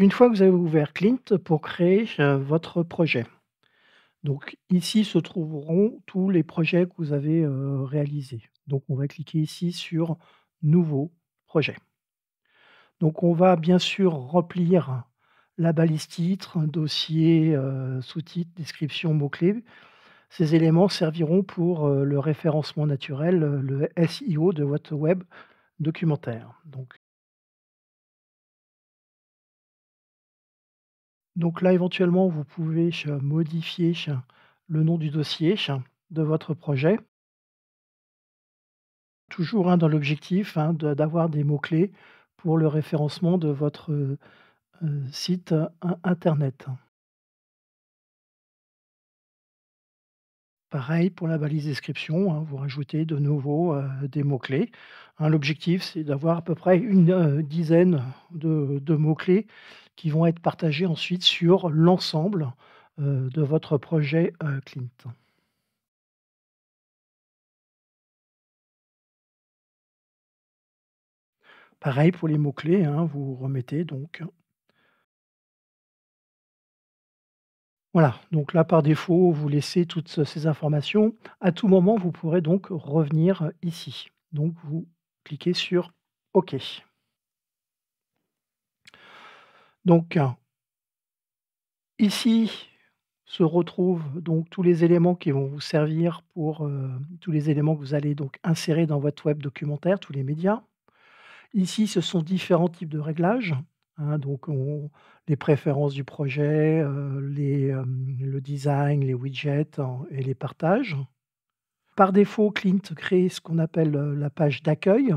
une fois que vous avez ouvert Clint pour créer euh, votre projet, donc ici se trouveront tous les projets que vous avez euh, réalisés. Donc on va cliquer ici sur Nouveau projet. Donc on va bien sûr remplir la balise titre, dossier, euh, sous-titre, description, mots-clés. Ces éléments serviront pour le référencement naturel, le SEO de votre web documentaire. Donc Donc là, éventuellement, vous pouvez modifier le nom du dossier de votre projet. Toujours hein, dans l'objectif hein, d'avoir des mots-clés pour le référencement de votre euh, site Internet. Pareil pour la balise description, hein, vous rajoutez de nouveau euh, des mots-clés. L'objectif, c'est d'avoir à peu près une euh, dizaine de mots-clés qui vont être partagées ensuite sur l'ensemble euh, de votre projet euh, Clint. Pareil pour les mots-clés, hein, vous remettez donc. Voilà, donc là par défaut, vous laissez toutes ces informations. À tout moment, vous pourrez donc revenir euh, ici. Donc vous cliquez sur OK. Donc ici se retrouvent donc tous les éléments qui vont vous servir pour euh, tous les éléments que vous allez donc insérer dans votre web documentaire, tous les médias. Ici, ce sont différents types de réglages. Hein, donc, les préférences du projet, euh, euh, le design, les widgets et les partages. Par défaut, Clint crée ce qu'on appelle la page d'accueil,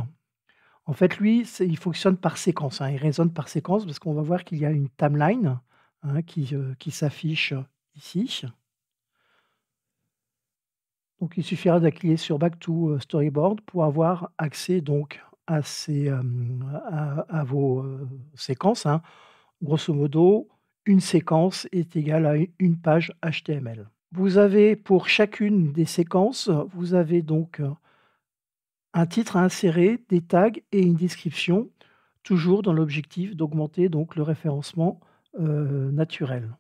en fait, lui, il fonctionne par séquence. Hein. il résonne par séquence parce qu'on va voir qu'il y a une timeline hein, euh, qui, s'affiche euh, ici. Donc, il suffira d'appuyer sur Back to euh, Storyboard pour avoir accès donc à, vos séquences. Hein. Grosso modo, une séquence est égale à une page HTML. Vous avez pour chacune des séquences, vous avez donc un titre à insérer, des tags et une description, toujours dans l'objectif d'augmenter donc le référencement euh, naturel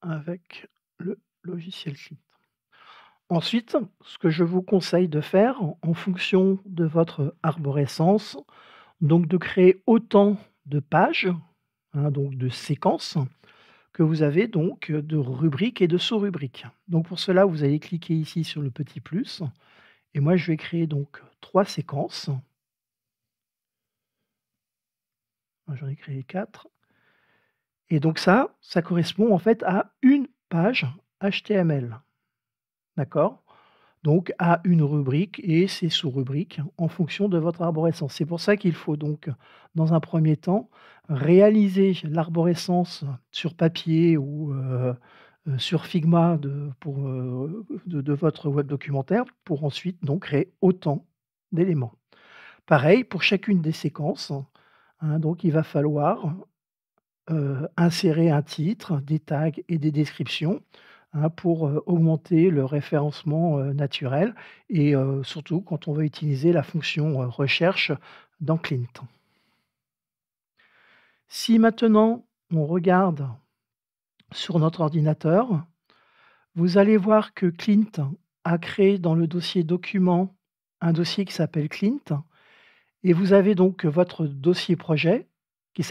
avec le logiciel site. Ensuite, ce que je vous conseille de faire en fonction de votre arborescence, donc de créer autant de pages, hein, donc de séquences, que vous avez donc de rubriques et de sous-rubriques. Donc pour cela, vous allez cliquer ici sur le petit plus et moi, je vais créer donc trois séquences. J'en ai créé quatre. Et donc ça, ça correspond en fait à une page HTML. D'accord Donc à une rubrique et ses sous-rubriques en fonction de votre arborescence. C'est pour ça qu'il faut donc, dans un premier temps, réaliser l'arborescence sur papier ou... Euh, euh, sur Figma euh, de, votre web documentaire pour ensuite donc créer autant d'éléments. Pareil pour chacune des séquences. Hein, donc il va falloir euh, insérer un titre, des tags et des descriptions hein, pour augmenter le référencement naturel et surtout quand on va utiliser la fonction recherche dans Clint. Si maintenant on regarde sur notre ordinateur. Vous allez voir que Clint a créé dans le dossier document un dossier qui s'appelle Clint. Et vous avez donc votre dossier projet qui,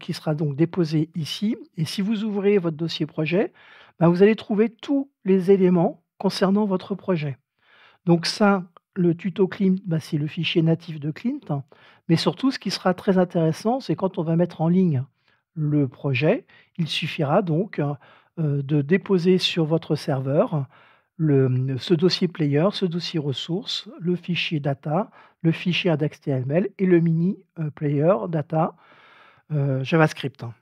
qui sera donc déposé ici. Et si vous ouvrez votre dossier projet, ben vous allez trouver tous les éléments concernant votre projet. Donc ça, le tuto Clint, ben c'est le fichier natif de Clint. Mais surtout, ce qui sera très intéressant, c'est quand on va mettre en ligne le projet. Il suffira donc hein, euh, de déposer sur votre serveur mmh, ce dossier player, ce dossier ressources, le fichier data, le fichier index.html et le mini euh, player data euh, JavaScript. Hein.